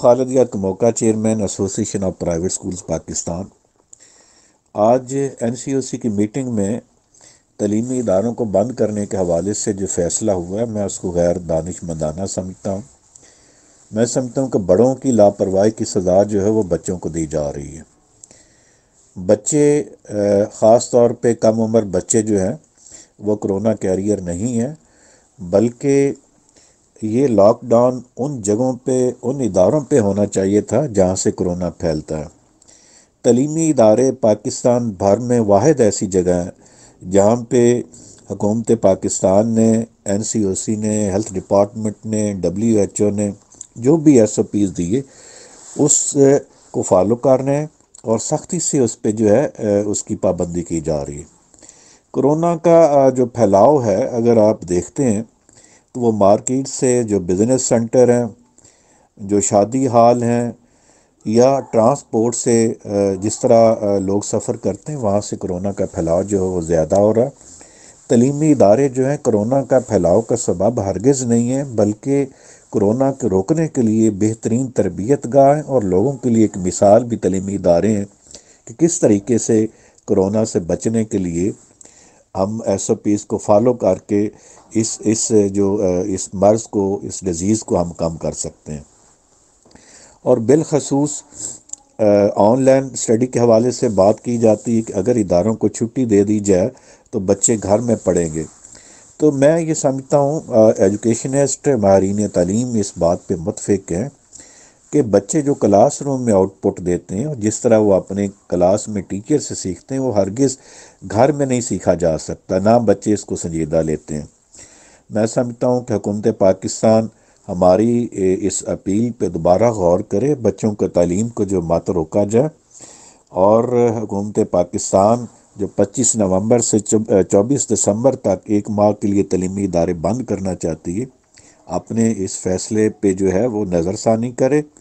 खालिद या मौका chairman association of private schools Pakistan आज एन सी ओ सी की मीटिंग में तलीमी इदारों को बंद करने के हवाले से जो फैसला हुआ है मैं उसको गैर दानशमंदाना समझता हूँ मैं समझता हूँ कि बड़ों की लापरवाही की सज़ा जो है वो बच्चों को दी जा रही है बच्चे ख़ास तौर पर कम उम्र बच्चे जो हैं वो कोरोना कैरियर नहीं है बल्कि ये लॉकडाउन उन जगहों पे उन इदारों पे होना चाहिए था जहाँ से कोरोना फैलता है तलीमी इदारे पाकिस्तान भर में वाद ऐसी जगह हैं जहाँ पे हुकूमत पाकिस्तान ने एन सी ओ सी ने हेल्थ डिपार्टमेंट ने डब्ल्यू एच ओ ने जो भी एस ओ पीज़ दिए उस को फॉलो कर रहे हैं और सख्ती से उस पर जो है उसकी पाबंदी की जा रही है कोरोना का जो फैलाव है अगर आप देखते हैं तो वो मार्केट से जो बिज़नेस सेंटर हैं जो शादी हाल हैं या ट्रांसपोर्ट से जिस तरह लोग सफ़र करते हैं वहाँ से कोरोना का फैलाव जो है वो ज़्यादा हो रहा है तलीमी इदारे जो हैं कोरोना का फैलाव का सबब हरगज़ नहीं है बल्कि कोरोना के रोकने के लिए बेहतरीन तरबियत गाह हैं और लोगों के लिए एक मिसाल भी तलीमी इदारे हैं कि किस तरीके से कोरोना से बचने के लिए हम एस ओ पीज़ को फॉलो करके इस इस जो इस मर्ज़ को इस डिज़ीज़ को हम कम कर सकते हैं और बिलखसूस ऑनलाइन स्टडी के हवाले से बात की जाती है कि अगर इदारों को छुट्टी दे दी जाए तो बच्चे घर में पढ़ेंगे तो मैं ये समझता हूँ एजुकेशनिस्ट माहरीन तलीम इस बात पर मुतफ़ हैं कि बच्चे जो क्लासरूम में आउटपुट देते हैं और जिस तरह वो अपने क्लास में टीचर से सीखते हैं वो हरगिज़ घर में नहीं सीखा जा सकता ना बच्चे इसको संजीदा लेते हैं मैं समझता हूँ कि हुकूमत पाकिस्तान हमारी इस अपील पे दोबारा गौर करे बच्चों को तालीम को जो मत रोका जाए और हुकूमत पाकिस्तान जो 25 नवंबर से 24 दिसंबर तक एक माह के लिए तलीमी इदारे बंद करना चाहती है अपने इस फैसले पे जो है वो नज़रसानी करे